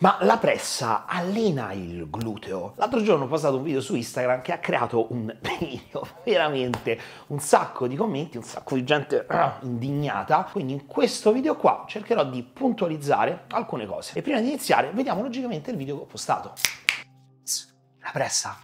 Ma la pressa allena il gluteo. L'altro giorno ho postato un video su Instagram che ha creato un video, veramente un sacco di commenti, un sacco di gente indignata. Quindi in questo video qua cercherò di puntualizzare alcune cose. E prima di iniziare vediamo logicamente il video che ho postato. La pressa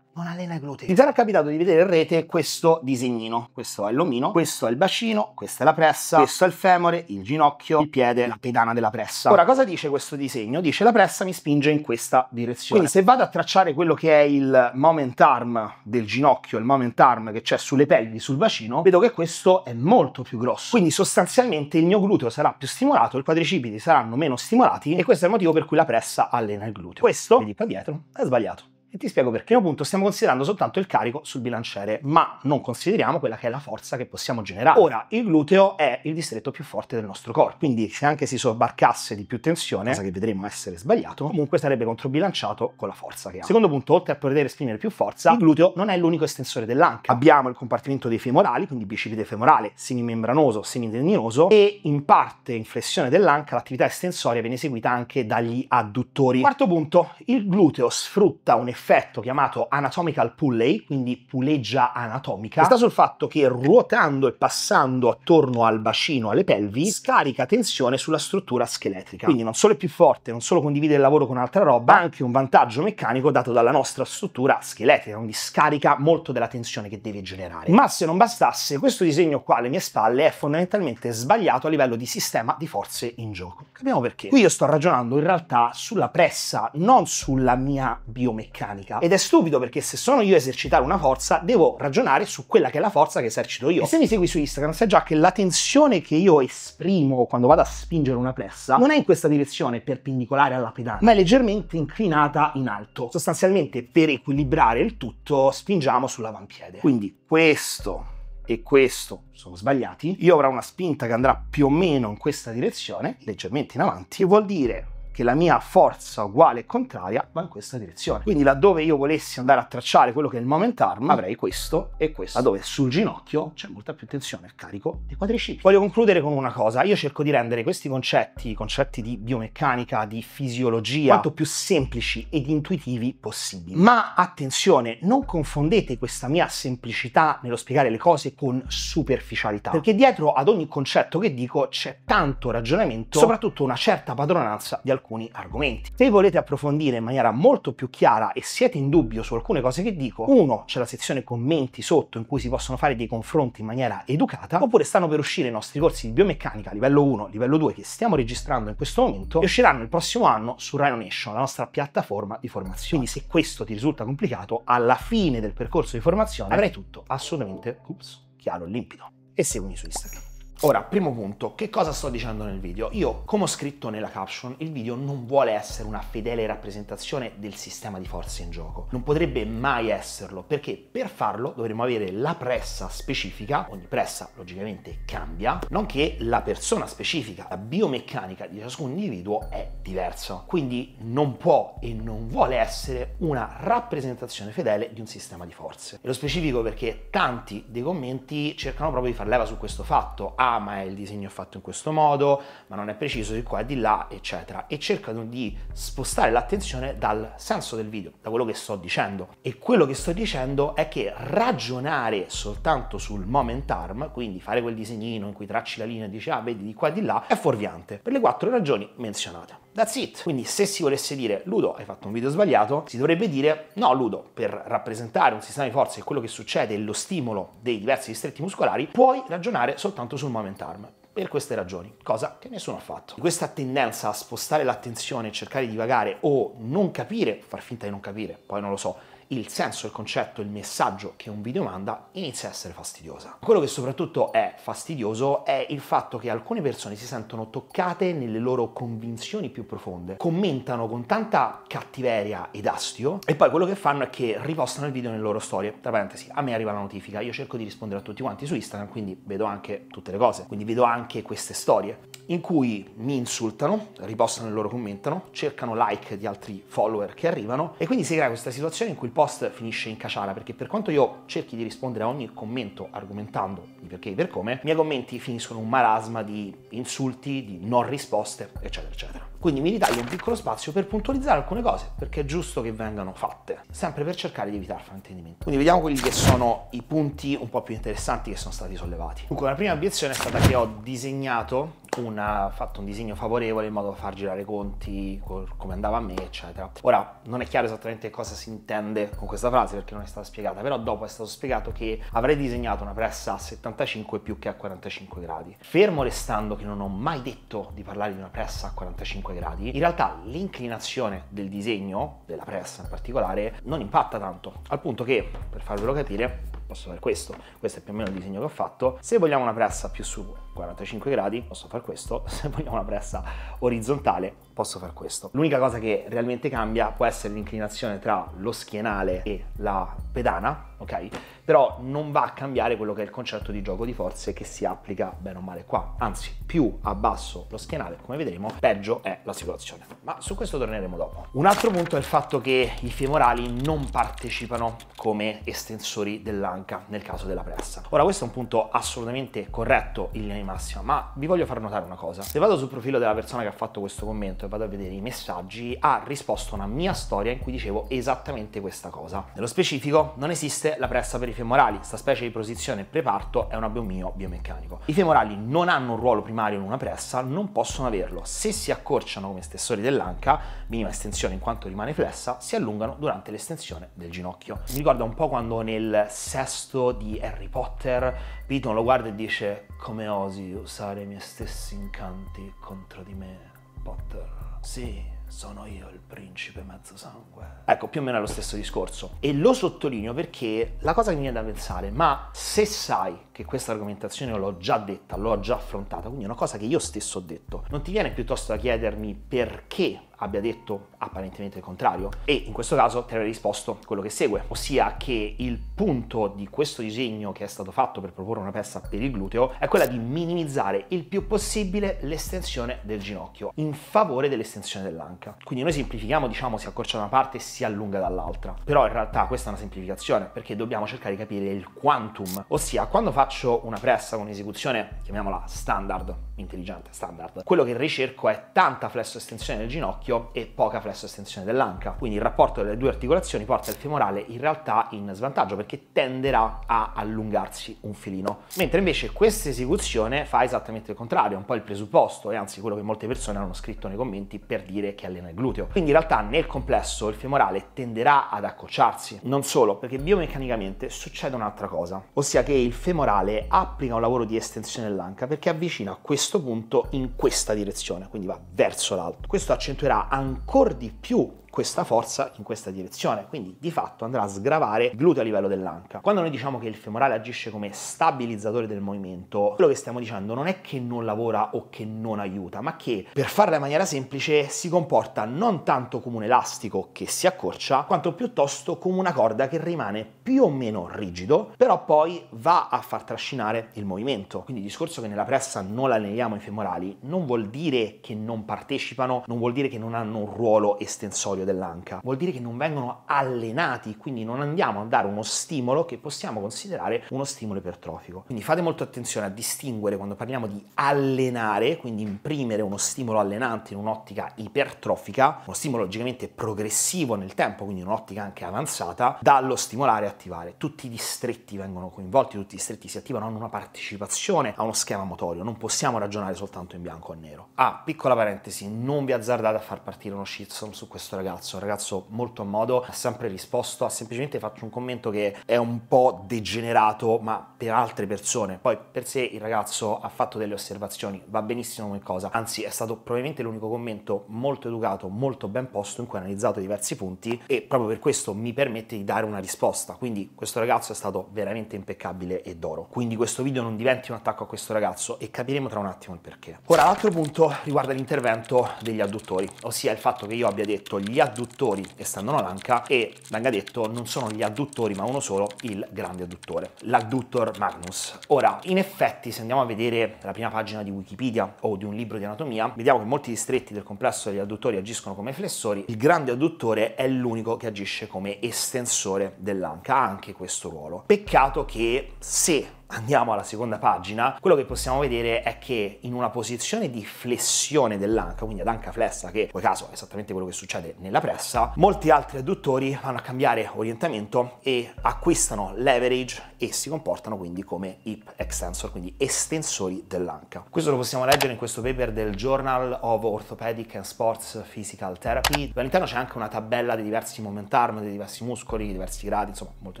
non allena i glutei. Ti sarà capitato di vedere in rete questo disegnino. Questo è l'omino, questo è il bacino, questa è la pressa, questo è il femore, il ginocchio, il piede, la pedana della pressa. Ora, cosa dice questo disegno? Dice la pressa mi spinge in questa direzione. Quindi se vado a tracciare quello che è il moment arm del ginocchio, il moment arm che c'è sulle pelvi, sul bacino, vedo che questo è molto più grosso. Quindi sostanzialmente il mio gluteo sarà più stimolato, i quadricipiti saranno meno stimolati e questo è il motivo per cui la pressa allena il gluteo. Questo, vedi qua dietro, è sbagliato. E ti spiego perché. appunto, stiamo considerando soltanto il carico sul bilanciere, ma non consideriamo quella che è la forza che possiamo generare. Ora, il gluteo è il distretto più forte del nostro corpo, quindi se anche si sobbarcasse di più tensione, cosa che vedremo essere sbagliato, comunque sarebbe controbilanciato con la forza che ha. Secondo punto, oltre a poter esprimere più forza, il gluteo non è l'unico estensore dell'anca. Abbiamo il compartimento dei femorali, quindi bicipite femorale, semimembranoso, semitendinoso e in parte in flessione dell'anca l'attività estensoria viene eseguita anche dagli adduttori. Quarto punto, il gluteo sfrutta un effetto effetto chiamato anatomical pulley, quindi puleggia anatomica, sta sul fatto che ruotando e passando attorno al bacino, alle pelvi, scarica tensione sulla struttura scheletrica. Quindi non solo è più forte, non solo condivide il lavoro con altra roba, ma anche un vantaggio meccanico dato dalla nostra struttura scheletrica, quindi scarica molto della tensione che deve generare. Ma se non bastasse, questo disegno qua alle mie spalle è fondamentalmente sbagliato a livello di sistema di forze in gioco. Capiamo perché. Qui io sto ragionando in realtà sulla pressa, non sulla mia biomeccanica meccanica ed è stupido perché se sono io a esercitare una forza devo ragionare su quella che è la forza che esercito io. E se mi segui su Instagram sai già che la tensione che io esprimo quando vado a spingere una pressa non è in questa direzione perpendicolare alla pedana, ma è leggermente inclinata in alto. Sostanzialmente per equilibrare il tutto spingiamo sull'avampiede. Quindi questo e questo sono sbagliati, io avrò una spinta che andrà più o meno in questa direzione, leggermente in avanti, e vuol dire che la mia forza uguale e contraria va in questa direzione. Quindi laddove io volessi andare a tracciare quello che è il moment arm, avrei questo e questo, laddove sul ginocchio c'è molta più tensione a carico dei quadricipiti. Voglio concludere con una cosa, io cerco di rendere questi concetti, concetti di biomeccanica, di fisiologia, quanto più semplici ed intuitivi possibili. Ma attenzione, non confondete questa mia semplicità nello spiegare le cose con superficialità, perché dietro ad ogni concetto che dico c'è tanto ragionamento, soprattutto una certa padronanza di alcuni alcuni argomenti. Se volete approfondire in maniera molto più chiara e siete in dubbio su alcune cose che dico, uno c'è la sezione commenti sotto in cui si possono fare dei confronti in maniera educata, oppure stanno per uscire i nostri corsi di biomeccanica livello 1, livello 2 che stiamo registrando in questo momento e usciranno il prossimo anno su Rhino Nation, la nostra piattaforma di formazione. Quindi se questo ti risulta complicato, alla fine del percorso di formazione avrai tutto assolutamente ups, chiaro e limpido. E seguimi su Instagram. Ora, primo punto, che cosa sto dicendo nel video? Io, come ho scritto nella caption, il video non vuole essere una fedele rappresentazione del sistema di forze in gioco. Non potrebbe mai esserlo, perché per farlo dovremmo avere la pressa specifica, ogni pressa logicamente cambia, nonché la persona specifica, la biomeccanica di ciascun individuo è diversa. Quindi non può e non vuole essere una rappresentazione fedele di un sistema di forze. E lo specifico perché tanti dei commenti cercano proprio di far leva su questo fatto ah ma il disegno fatto in questo modo, ma non è preciso di qua e di là, eccetera. E cercano di spostare l'attenzione dal senso del video, da quello che sto dicendo. E quello che sto dicendo è che ragionare soltanto sul moment arm, quindi fare quel disegnino in cui tracci la linea e dici ah vedi di qua e di là, è fuorviante per le quattro ragioni menzionate. That's it. Quindi se si volesse dire Ludo hai fatto un video sbagliato, si dovrebbe dire no Ludo, per rappresentare un sistema di forze e quello che succede e lo stimolo dei diversi distretti muscolari, puoi ragionare soltanto sul moment arm per queste ragioni, cosa che nessuno ha fatto. Questa tendenza a spostare l'attenzione, e cercare di divagare o non capire, far finta di non capire, poi non lo so, il senso, il concetto, il messaggio che un video manda inizia a essere fastidiosa. Quello che soprattutto è fastidioso è il fatto che alcune persone si sentono toccate nelle loro convinzioni più profonde, commentano con tanta cattiveria ed astio e poi quello che fanno è che ripostano il video nelle loro storie. Tra parentesi, a me arriva la notifica, io cerco di rispondere a tutti quanti su Instagram, quindi vedo anche tutte le cose, quindi vedo anche queste storie in cui mi insultano, ripostano e loro commentano, cercano like di altri follower che arrivano e quindi si crea questa situazione in cui il post finisce in caciara perché per quanto io cerchi di rispondere a ogni commento argomentando i perché e per come, i miei commenti finiscono un marasma di insulti, di non risposte, eccetera, eccetera. Quindi mi ritaglio un piccolo spazio per puntualizzare alcune cose, perché è giusto che vengano fatte, sempre per cercare di evitare fraintendimenti. Quindi vediamo quelli che sono i punti un po' più interessanti che sono stati sollevati. Dunque, la prima obiezione è stata che ho disegnato una, fatto un disegno favorevole in modo da far girare i conti, come andava a me, eccetera. Ora, non è chiaro esattamente cosa si intende con questa frase perché non è stata spiegata, però dopo è stato spiegato che avrei disegnato una pressa a 75 più che a 45 gradi. Fermo restando che non ho mai detto di parlare di una pressa a 45 gradi, gradi, in realtà l'inclinazione del disegno, della pressa in particolare, non impatta tanto, al punto che, per farvelo capire, posso fare questo, questo è più o meno il disegno che ho fatto, se vogliamo una pressa più su 45 gradi, posso fare questo, se vogliamo una pressa orizzontale posso fare questo. L'unica cosa che realmente cambia può essere l'inclinazione tra lo schienale e la pedana, ok? Però non va a cambiare quello che è il concetto di gioco di forze che si applica bene o male qua. Anzi, più abbasso lo schienale, come vedremo, peggio è la situazione. Ma su questo torneremo dopo. Un altro punto è il fatto che i femorali non partecipano come estensori dell'anca nel caso della pressa. Ora questo è un punto assolutamente corretto in linea massima, ma vi voglio far notare una cosa. Se vado sul profilo della persona che ha fatto questo commento e vado a vedere i messaggi, ha risposto a una mia storia in cui dicevo esattamente questa cosa. Nello specifico, non esiste la pressa per i femorali, sta specie di posizione preparto è un abiomio biomeccanico. I femorali non hanno un ruolo primario in una pressa, non possono averlo. Se si accorciano come stessori dell'anca, minima estensione in quanto rimane flessa, si allungano durante l'estensione del ginocchio. Mi ricorda un po' quando nel sesto di Harry Potter Piton lo guarda e dice come osi usare i miei stessi incanti contro di me, Potter? Sì, sono io il principe mezzo sangue. Ecco, più o meno è lo stesso discorso. E lo sottolineo perché la cosa che mi viene da pensare, ma se sai che questa argomentazione l'ho già detta, l'ho già affrontata, quindi è una cosa che io stesso ho detto, non ti viene piuttosto da chiedermi perché abbia detto apparentemente il contrario e in questo caso te avrei risposto quello che segue, ossia che il punto di questo disegno che è stato fatto per proporre una pezza per il gluteo è quella di minimizzare il più possibile l'estensione del ginocchio in favore dell'estensione dell'anca. Quindi noi semplifichiamo, diciamo, si accorcia da una parte e si allunga dall'altra, però in realtà questa è una semplificazione perché dobbiamo cercare di capire il quantum, ossia quando faccio una pressa con un'esecuzione, chiamiamola standard, intelligente, standard, quello che ricerco è tanta flesso estensione del ginocchio dell'occhio e poca flessoestensione dell'anca. Quindi il rapporto delle due articolazioni porta il femorale in realtà in svantaggio perché tenderà a allungarsi un filino. Mentre invece questa esecuzione fa esattamente il contrario, è un po' il presupposto e anzi quello che molte persone hanno scritto nei commenti per dire che allena il gluteo. Quindi in realtà nel complesso il femorale tenderà ad accocciarsi. Non solo, perché biomeccanicamente succede un'altra cosa, ossia che il femorale applica un lavoro di estensione dell'anca perché avvicina questo punto in questa direzione, quindi va verso l'alto. Questo accentuerà renderà ancora di più questa forza in questa direzione, quindi di fatto andrà a sgravare il gluteo a livello dell'anca. Quando noi diciamo che il femorale agisce come stabilizzatore del movimento, quello che stiamo dicendo non è che non lavora o che non aiuta, ma che per farla in maniera semplice si comporta non tanto come un elastico che si accorcia, quanto piuttosto come una corda che rimane più o meno rigido, però poi va a far trascinare il movimento. Quindi il discorso che nella pressa non alleniamo i femorali non vuol dire che non partecipano, non vuol dire che non hanno un ruolo estensorio dell'anca. Vuol dire che non vengono allenati, quindi non andiamo a dare uno stimolo che possiamo considerare uno stimolo ipertrofico. Quindi fate molto attenzione a distinguere quando parliamo di allenare, quindi imprimere uno stimolo allenante in un'ottica ipertrofica, uno stimolo logicamente progressivo nel tempo, quindi un'ottica anche avanzata, dallo stimolare e attivare. Tutti i distretti vengono coinvolti, tutti i distretti si attivano, hanno una partecipazione a uno schema motorio, non possiamo ragionare soltanto in bianco o nero. Ah, piccola parentesi, non vi azzardate a far partire uno shitstorm su questo ragazzo ragazzo, un ragazzo molto a modo, ha sempre risposto, ha semplicemente fatto un commento che è un po' degenerato, ma per altre persone. Poi per sé il ragazzo ha fatto delle osservazioni, va benissimo come cosa, anzi è stato probabilmente l'unico commento molto educato, molto ben posto in cui ha analizzato diversi punti e proprio per questo mi permette di dare una risposta. Quindi questo ragazzo è stato veramente impeccabile e d'oro. Quindi questo video non diventi un attacco a questo ragazzo e capiremo tra un attimo il perché. Ora, l'altro punto riguarda l'intervento degli adduttori, ossia il fatto che io abbia detto gli adduttori adduttori e stanno una l'anca e venga detto non sono gli adduttori ma uno solo, il grande adduttore, l'adductor magnus. Ora, in effetti se andiamo a vedere la prima pagina di Wikipedia o di un libro di anatomia, vediamo che molti distretti del complesso degli adduttori agiscono come flessori, il grande adduttore è l'unico che agisce come estensore dell'anca, ha anche questo ruolo. Peccato che se andiamo alla seconda pagina, quello che possiamo vedere è che in una posizione di flessione dell'anca, quindi ad anca flessa, che poi quel caso è esattamente quello che succede nella pressa, molti altri adduttori vanno a cambiare orientamento e acquistano leverage e si comportano quindi come hip extensor, quindi estensori dell'anca. Questo lo possiamo leggere in questo paper del Journal of Orthopedic and Sports Physical Therapy. All'interno c'è anche una tabella dei diversi moment arm, dei diversi muscoli, dei diversi gradi, insomma molto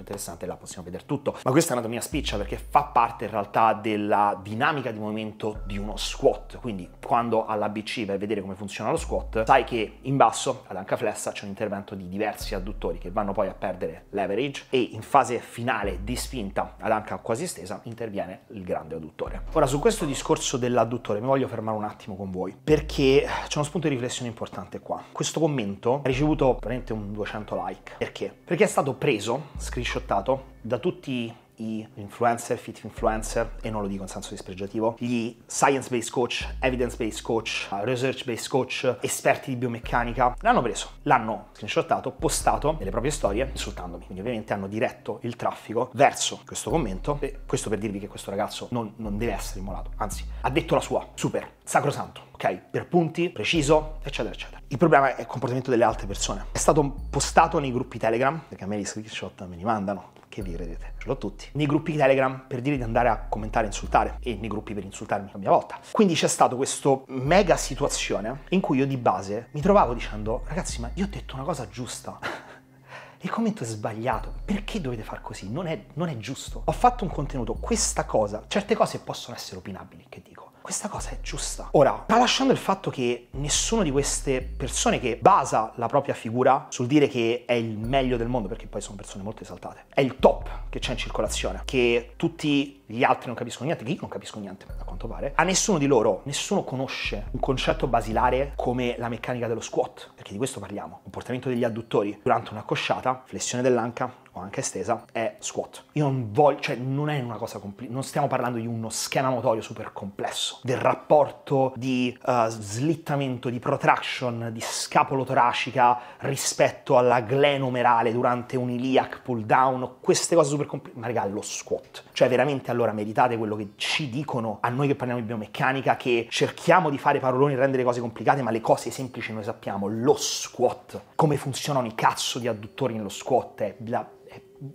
interessante, là possiamo vedere tutto. Ma questa è anatomia spiccia perché fa parte in realtà della dinamica di movimento di uno squat. Quindi quando all'ABC vai a vedere come funziona lo squat, sai che in basso all'anca flessa c'è un intervento di diversi adduttori che vanno poi a perdere leverage e in fase finale di spinta all'anca quasi stesa interviene il grande adduttore. Ora su questo discorso dell'adduttore mi voglio fermare un attimo con voi perché c'è uno spunto di riflessione importante qua. Questo commento ha ricevuto veramente un 200 like. Perché? Perché è stato preso, screenshottato da tutti gli influencer, fit influencer, e non lo dico in senso dispregiativo, gli science based coach, evidence based coach, research based coach, esperti di biomeccanica, l'hanno preso, l'hanno screenshotato, postato nelle proprie storie insultandomi. Quindi ovviamente hanno diretto il traffico verso questo commento e questo per dirvi che questo ragazzo non, non deve essere immolato, anzi ha detto la sua, super, sacrosanto per punti, preciso, eccetera, eccetera. Il problema è il comportamento delle altre persone. È stato postato nei gruppi Telegram, perché a me gli screenshot me li mandano, che vi credete? Ce l'ho tutti. Nei gruppi Telegram per dire di andare a commentare e insultare e nei gruppi per insultarmi la mia volta. Quindi c'è stato questo mega situazione in cui io di base mi trovavo dicendo ragazzi ma io ho detto una cosa giusta. Il commento è sbagliato. Perché dovete far così? Non è, non è giusto. Ho fatto un contenuto, questa cosa, certe cose possono essere opinabili, che dico questa cosa è giusta. Ora, tralasciando il fatto che nessuna di queste persone che basa la propria figura sul dire che è il meglio del mondo, perché poi sono persone molto esaltate, è il top che c'è in circolazione, che tutti gli altri non capiscono niente, che io non capisco niente, a quanto pare, a nessuno di loro, nessuno conosce un concetto basilare come la meccanica dello squat, perché di questo parliamo, comportamento degli adduttori durante una cosciata, flessione dell'anca, o anche estesa, è squat. Io non voglio, cioè non è una cosa complessa, non stiamo parlando di uno schema motorio super complesso, del rapporto di uh, slittamento, di protraction, di scapolo toracica rispetto alla glenomerale durante un iliac pull down, queste cose super complesse, ma regà lo squat. Cioè veramente allora meditate quello che ci dicono a noi che parliamo di biomeccanica, che cerchiamo di fare paroloni e rendere cose complicate, ma le cose semplici noi sappiamo, lo squat, come funzionano i cazzo di adduttori nello squat, è la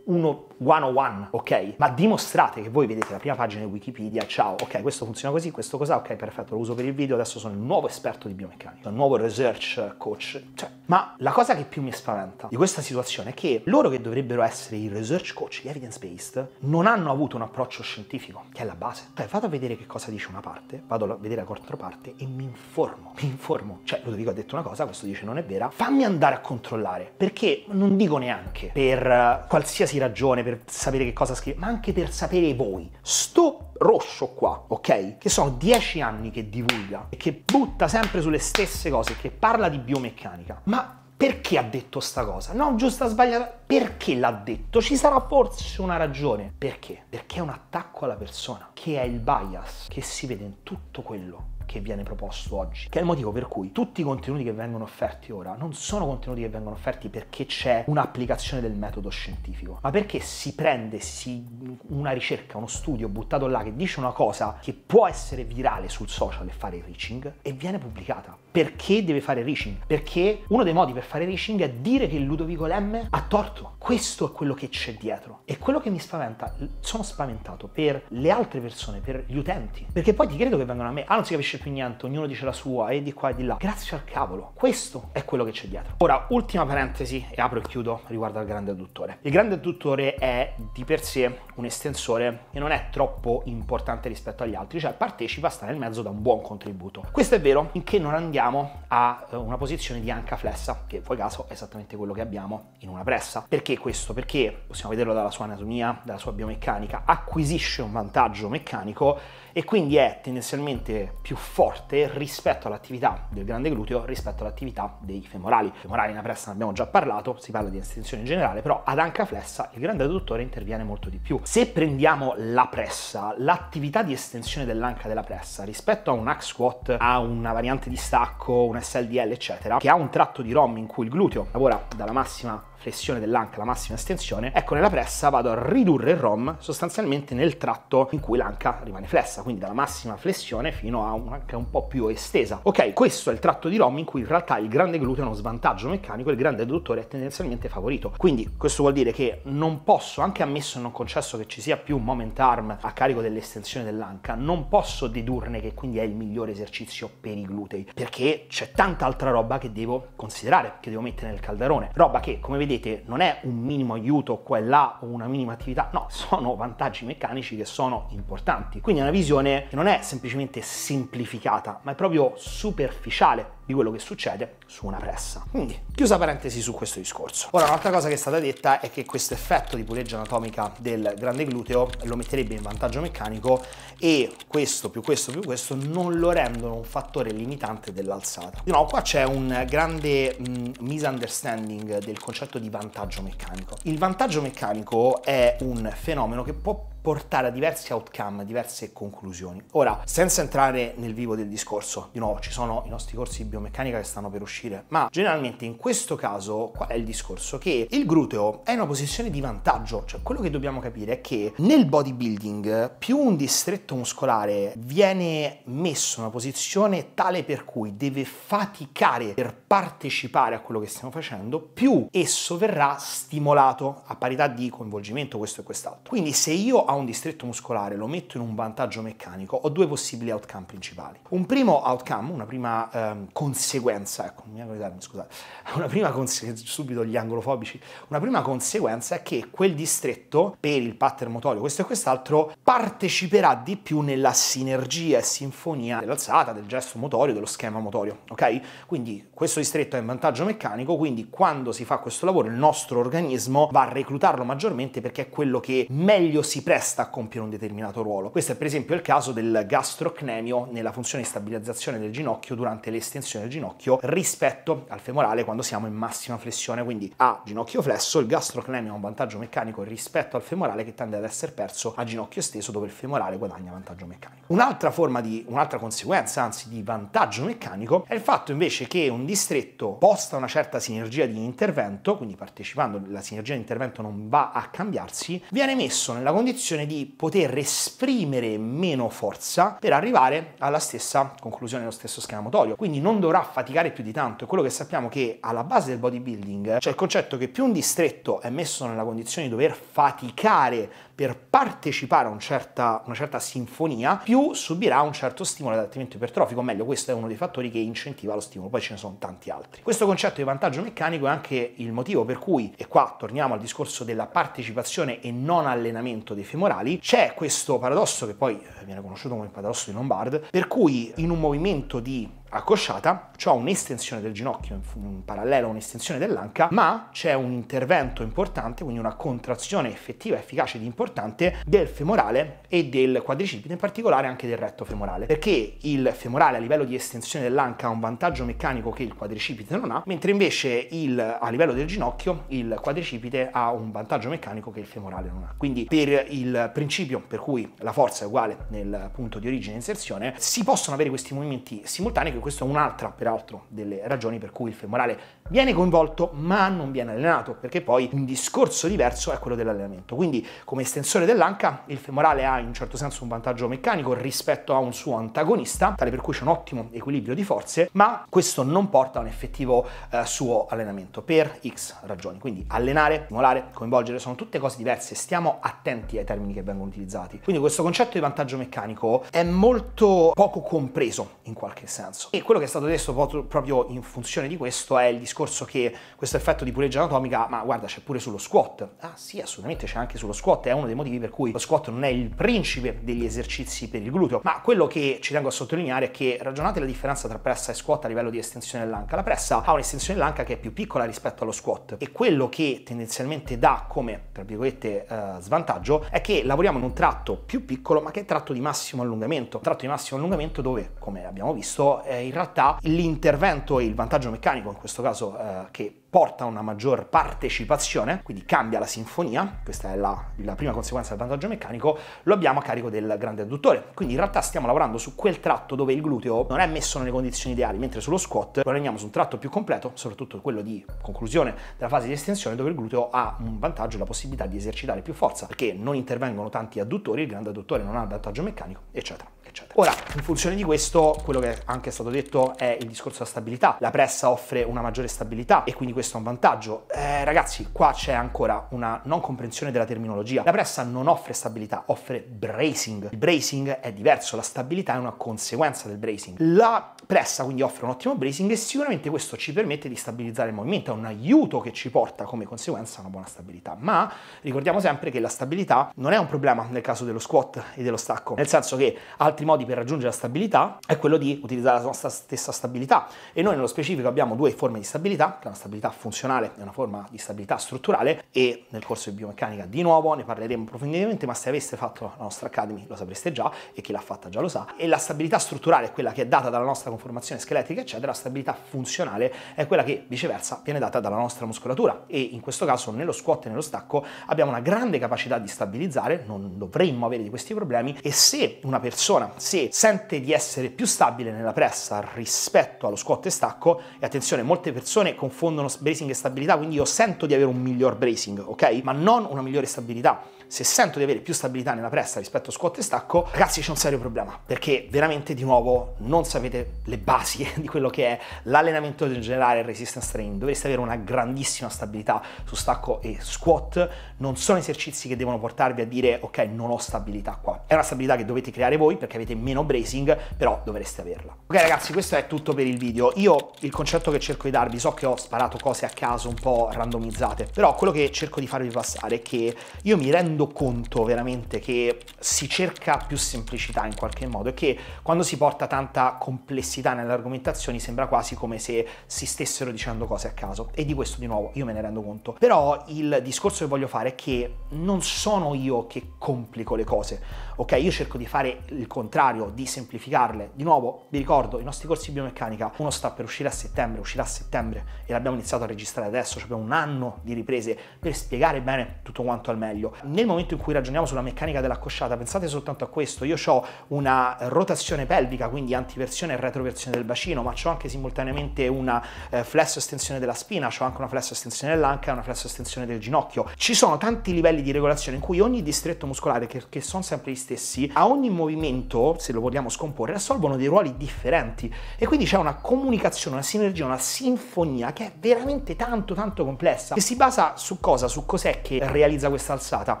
uno one ok? Ma dimostrate che voi vedete la prima pagina di Wikipedia, ciao, ok, questo funziona così, questo cos'ha, ok, perfetto, lo uso per il video, adesso sono il nuovo esperto di biomeccanica, il nuovo research eh, coach. Cioè, ma la cosa che più mi spaventa di questa situazione è che loro che dovrebbero essere i research coach, gli evidence based, non hanno avuto un approccio scientifico, che è la base. Cioè, vado a vedere che cosa dice una parte, vado a vedere la controparte e mi informo, mi informo. Cioè, Ludovico ha detto una cosa, questo dice non è vera, fammi andare a controllare, perché non dico neanche per eh, qualche qualsiasi ragione per sapere che cosa scrivere, ma anche per sapere voi. Sto rosso qua, ok? Che sono dieci anni che divulga e che butta sempre sulle stesse cose, che parla di biomeccanica. Ma perché ha detto sta cosa? No, giusta, sbagliata. Perché l'ha detto? Ci sarà forse una ragione. Perché? Perché è un attacco alla persona, che è il bias, che si vede in tutto quello che viene proposto oggi, che è il motivo per cui tutti i contenuti che vengono offerti ora non sono contenuti che vengono offerti perché c'è un'applicazione del metodo scientifico, ma perché si prende si, una ricerca, uno studio buttato là che dice una cosa che può essere virale sul social e fare il reaching e viene pubblicata. Perché deve fare reaching? Perché uno dei modi per fare reaching è dire che Ludovico Lemme ha torto. Questo è quello che c'è dietro. E quello che mi spaventa, sono spaventato per le altre persone, per gli utenti. Perché poi ti credo che vengano a me, ah non si capisce capisce più niente, ognuno dice la sua e di qua e di là. Grazie al cavolo, questo è quello che c'è dietro. Ora, ultima parentesi e apro e chiudo riguardo al grande adduttore. Il grande adduttore è di per sé un estensore e non è troppo importante rispetto agli altri, cioè partecipa, a stare nel mezzo da un buon contributo. Questo è vero finché non andiamo a eh, una posizione di anca flessa, che in caso è esattamente quello che abbiamo in una pressa. Perché questo? Perché possiamo vederlo dalla sua anatomia, dalla sua biomeccanica, acquisisce un vantaggio meccanico e quindi è tendenzialmente più forte rispetto all'attività del grande gluteo, rispetto all'attività dei femorali. Femorali in pressa ne abbiamo già parlato, si parla di estensione generale, però ad anca flessa il grande adduttore interviene molto di più. Se prendiamo la pressa, l'attività di estensione dell'anca della pressa rispetto a un hack squat, a una variante di stacco, un SLDL, eccetera, che ha un tratto di ROM in cui il gluteo lavora dalla massima flessione dell'anca, la massima estensione, ecco nella pressa vado a ridurre il ROM sostanzialmente nel tratto in cui l'anca rimane flessa, quindi dalla massima flessione fino a un'anca un po' più estesa. Ok, questo è il tratto di ROM in cui in realtà il grande gluteo è uno svantaggio meccanico e il grande adduttore è tendenzialmente favorito. Quindi questo vuol dire che non posso, anche ammesso e non concesso che ci sia più moment arm a carico dell'estensione dell'anca, non posso dedurne che quindi è il migliore esercizio per i glutei, perché c'è tanta altra roba che devo considerare, che devo mettere nel calderone. Roba che, come vedete, vedete non è un minimo aiuto qua e là o una minima attività, no, sono vantaggi meccanici che sono importanti. Quindi è una visione che non è semplicemente semplificata, ma è proprio superficiale di quello che succede su una pressa. Quindi, chiusa parentesi su questo discorso. Ora, un'altra cosa che è stata detta è che questo effetto di puleggia anatomica del grande gluteo lo metterebbe in vantaggio meccanico e questo più questo più questo non lo rendono un fattore limitante dell'alzata. Di nuovo, qua c'è un grande mh, mm, misunderstanding del concetto di vantaggio meccanico. Il vantaggio meccanico è un fenomeno che può portare a diversi outcome, a diverse conclusioni. Ora, senza entrare nel vivo del discorso, di nuovo ci sono i nostri corsi di biomeccanica che stanno per uscire, ma generalmente in questo caso qual è il discorso? Che il gluteo è in una posizione di vantaggio, cioè quello che dobbiamo capire è che nel bodybuilding più un distretto muscolare viene messo in una posizione tale per cui deve faticare per partecipare a quello che stiamo facendo, più esso verrà stimolato a parità di coinvolgimento questo e quest'altro. Quindi se io ho un distretto muscolare, lo metto in un vantaggio meccanico, ho due possibili outcome principali. Un primo outcome, una prima ehm, conseguenza, ecco, mi ricordo, scusate, una prima conseguenza, subito gli anglofobici, una prima conseguenza è che quel distretto, per il pattern motorio, questo e quest'altro, parteciperà di più nella sinergia e sinfonia dell'alzata, del gesto motorio, dello schema motorio, ok? Quindi questo distretto è in vantaggio meccanico, quindi quando si fa questo lavoro il nostro organismo va a reclutarlo maggiormente perché è quello che meglio si presta presta a compiere un determinato ruolo. Questo è per esempio il caso del gastrocnemio nella funzione di stabilizzazione del ginocchio durante l'estensione del ginocchio rispetto al femorale quando siamo in massima flessione, quindi a ginocchio flesso il gastrocnemio ha un vantaggio meccanico rispetto al femorale che tende ad essere perso a ginocchio esteso dove il femorale guadagna vantaggio meccanico. Un'altra forma di un'altra conseguenza, anzi di vantaggio meccanico, è il fatto invece che un distretto posta una certa sinergia di intervento, quindi partecipando la sinergia di intervento non va a cambiarsi, viene messo nella condizione sensazione di poter esprimere meno forza per arrivare alla stessa conclusione, allo stesso schema motorio. Quindi non dovrà faticare più di tanto. È quello che sappiamo che alla base del bodybuilding c'è cioè il concetto che più un distretto è messo nella condizione di dover faticare per partecipare a un certa, una certa sinfonia, più subirà un certo stimolo di adattamento ipertrofico, o meglio questo è uno dei fattori che incentiva lo stimolo, poi ce ne sono tanti altri. Questo concetto di vantaggio meccanico è anche il motivo per cui, e qua torniamo al discorso della partecipazione e non allenamento dei femorali, c'è questo paradosso che poi eh, viene conosciuto come il paradosso di Lombard, per cui in un movimento di accosciata, ho un'estensione del ginocchio in parallelo a un'estensione dell'anca, ma c'è un intervento importante, quindi una contrazione effettiva, efficace ed importante del femorale e del quadricipite, in particolare anche del retto femorale, perché il femorale a livello di estensione dell'anca ha un vantaggio meccanico che il quadricipite non ha, mentre invece il, a livello del ginocchio il quadricipite ha un vantaggio meccanico che il femorale non ha. Quindi per il principio per cui la forza è uguale nel punto di origine e inserzione, si possono avere questi movimenti simultanei che questa è un'altra, peraltro, delle ragioni per cui il femorale viene coinvolto ma non viene allenato, perché poi un discorso diverso è quello dell'allenamento. Quindi come estensore dell'anca il femorale ha in un certo senso un vantaggio meccanico rispetto a un suo antagonista, tale per cui c'è un ottimo equilibrio di forze, ma questo non porta a un effettivo eh, suo allenamento per X ragioni. Quindi allenare, stimolare, coinvolgere sono tutte cose diverse, stiamo attenti ai termini che vengono utilizzati. Quindi questo concetto di vantaggio meccanico è molto poco compreso in qualche senso diverso. E quello che è stato detto proprio in funzione di questo è il discorso che questo effetto di puleggia anatomica, ma guarda, c'è pure sullo squat. Ah sì, assolutamente c'è anche sullo squat, è uno dei motivi per cui lo squat non è il principe degli esercizi per il gluteo, ma quello che ci tengo a sottolineare è che ragionate la differenza tra pressa e squat a livello di estensione dell'anca. La pressa ha un'estensione dell'anca che è più piccola rispetto allo squat e quello che tendenzialmente dà come, tra virgolette, eh, svantaggio è che lavoriamo in un tratto più piccolo ma che è tratto di massimo allungamento, un tratto di massimo allungamento dove, come abbiamo visto, è eh, in realtà l'intervento e il vantaggio meccanico, in questo caso eh, che porta a una maggior partecipazione, quindi cambia la sinfonia, questa è la, la, prima conseguenza del vantaggio meccanico, lo abbiamo a carico del grande adduttore. Quindi in realtà stiamo lavorando su quel tratto dove il gluteo non è messo nelle condizioni ideali, mentre sullo squat guadagniamo su un tratto più completo, soprattutto quello di conclusione della fase di estensione, dove il gluteo ha un vantaggio e la possibilità di esercitare più forza, perché non intervengono tanti adduttori, il grande adduttore non ha vantaggio meccanico, eccetera eccetera. Ora, in funzione di questo, quello che anche è stato detto è il discorso della stabilità. La pressa offre una maggiore stabilità e quindi questo è un vantaggio. Eh, ragazzi, qua c'è ancora una non comprensione della terminologia. La pressa non offre stabilità, offre bracing. Il bracing è diverso, la stabilità è una conseguenza del bracing. La pressa quindi offre un ottimo bracing e sicuramente questo ci permette di stabilizzare il movimento, è un aiuto che ci porta come conseguenza a una buona stabilità. Ma ricordiamo sempre che la stabilità non è un problema nel caso dello squat e dello stacco, nel senso che altri modi per raggiungere la stabilità è quello di utilizzare la nostra stessa stabilità e noi nello specifico abbiamo due forme di stabilità, che una stabilità funzionale e una forma di stabilità strutturale e nel corso di biomeccanica di nuovo ne parleremo approfonditamente, ma se aveste fatto la nostra Academy lo sapreste già e chi l'ha fatta già lo sa e la stabilità strutturale è quella che è data dalla nostra conformazione scheletrica eccetera, la stabilità funzionale è quella che viceversa viene data dalla nostra muscolatura e in questo caso nello squat e nello stacco abbiamo una grande capacità di stabilizzare, non dovremmo avere di questi problemi e se una persona se sente di essere più stabile nella pressa rispetto allo squat e stacco, e attenzione, molte persone confondono bracing e stabilità, quindi io sento di avere un miglior bracing, ok? Ma non una migliore stabilità se sento di avere più stabilità nella pressa rispetto a squat e stacco, ragazzi c'è un serio problema, perché veramente di nuovo non sapete le basi di quello che è l'allenamento in generale, il resistance training, dovreste avere una grandissima stabilità su stacco e squat, non sono esercizi che devono portarvi a dire ok non ho stabilità qua, è una stabilità che dovete creare voi perché avete meno bracing, però dovreste averla. Ok ragazzi questo è tutto per il video, io il concetto che cerco di darvi, so che ho sparato cose a caso un po' randomizzate, però quello che cerco di farvi passare è che io mi rendo rendo conto veramente che si cerca più semplicità in qualche modo e che quando si porta tanta complessità nelle argomentazioni sembra quasi come se si stessero dicendo cose a caso e di questo di nuovo io me ne rendo conto. Però il discorso che voglio fare è che non sono io che complico le cose, ok? Io cerco di fare il contrario, di semplificarle. Di nuovo vi ricordo i nostri corsi di biomeccanica, uno sta per uscire a settembre, uscirà a settembre e l'abbiamo iniziato a registrare adesso, cioè abbiamo un anno di riprese per spiegare bene tutto quanto al meglio. Nel nel momento in cui ragioniamo sulla meccanica dell'accosciata, pensate soltanto a questo, io ho una rotazione pelvica, quindi antiversione e retroversione del bacino, ma ho anche simultaneamente una eh, flesso estensione della spina, ho anche una flesso estensione dell'anca e una flesso estensione del ginocchio. Ci sono tanti livelli di regolazione in cui ogni distretto muscolare, che, che sono sempre gli stessi, a ogni movimento, se lo vogliamo scomporre, assolvono dei ruoli differenti e quindi c'è una comunicazione, una sinergia, una sinfonia che è veramente tanto tanto complessa, che si basa su cosa? Su cos'è che realizza questa alzata?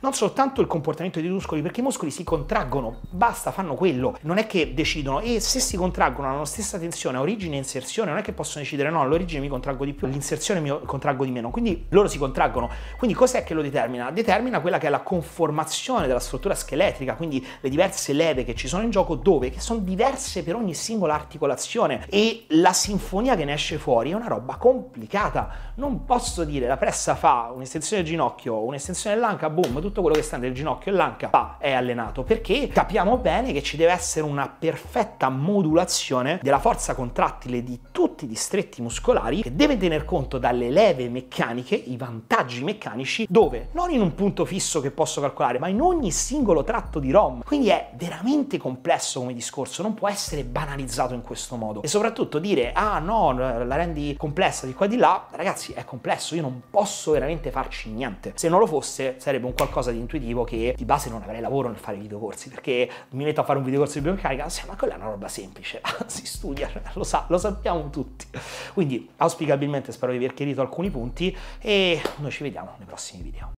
Non non soltanto il comportamento dei muscoli, perché i muscoli si contraggono, basta, fanno quello, non è che decidono e se si contraggono hanno la stessa tensione, origine e inserzione, non è che possono decidere no, all'origine mi contraggo di più, all'inserzione mi contraggo di meno, quindi loro si contraggono. Quindi cos'è che lo determina? Determina quella che è la conformazione della struttura scheletrica, quindi le diverse leve che ci sono in gioco dove che sono diverse per ogni singola articolazione e la sinfonia che ne esce fuori è una roba complicata non posso dire la pressa fa un'estensione del ginocchio, un'estensione dell'anca, boom, tutto quello che sta nel ginocchio e l'anca va, è allenato, perché capiamo bene che ci deve essere una perfetta modulazione della forza contrattile di tutti i distretti muscolari che deve tener conto dalle leve meccaniche, i vantaggi meccanici, dove non in un punto fisso che posso calcolare, ma in ogni singolo tratto di ROM. Quindi è veramente complesso come discorso, non può essere banalizzato in questo modo. E soprattutto dire, ah no, la rendi complessa di qua e di là, ragazzi, ragazzi, è complesso, io non posso veramente farci niente. Se non lo fosse, sarebbe un qualcosa di intuitivo che di base non avrei lavoro nel fare videocorsi, perché mi metto a fare un videocorso di biomeccanica, sì, ma quella è una roba semplice, si studia, lo, sa, lo sappiamo tutti. Quindi auspicabilmente spero di aver chiarito alcuni punti e noi ci vediamo nei prossimi video.